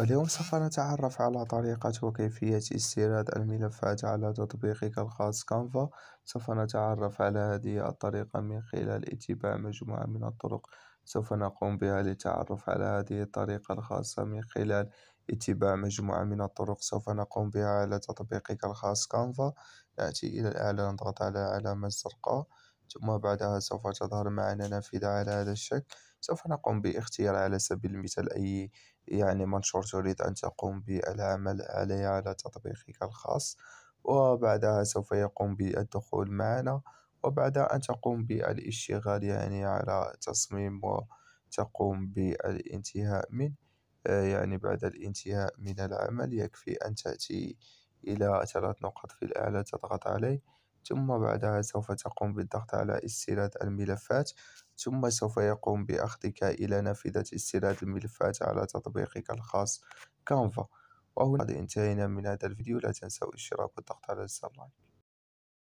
اليوم سوف نتعرف على طريقة وكيفية استيراد الملفات على تطبيقك الخاص كانفا سوف نتعرف على هذه الطريقة من خلال اتباع مجموعة من الطرق سوف نقوم بها للتعرف على هذه الطريقة الخاصة من خلال اتباع مجموعة من الطرق سوف نقوم بها على تطبيقك الخاص كانفا نأتي إلى الأعلى نضغط على العلامة الزرقاء ثم بعدها سوف تظهر معنا نافذة على هذا الشكل سوف نقوم باختيار على سبيل المثال أي يعني منشور تريد أن تقوم بالعمل عليه على تطبيقك الخاص وبعدها سوف يقوم بالدخول معنا وبعد أن تقوم بالاشتغال يعني على تصميم وتقوم بالانتهاء من يعني بعد الانتهاء من العمل يكفي أن تأتي إلى ثلاث نقط في الأعلى تضغط عليه ثم بعدها سوف تقوم بالضغط على استيراد الملفات ثم سوف يقوم بأخذك إلى نافذة استيراد الملفات على تطبيقك الخاص كانفا وهنا قد انتهينا من هذا الفيديو لا تنسوا الاشتراك والضغط على زر لايك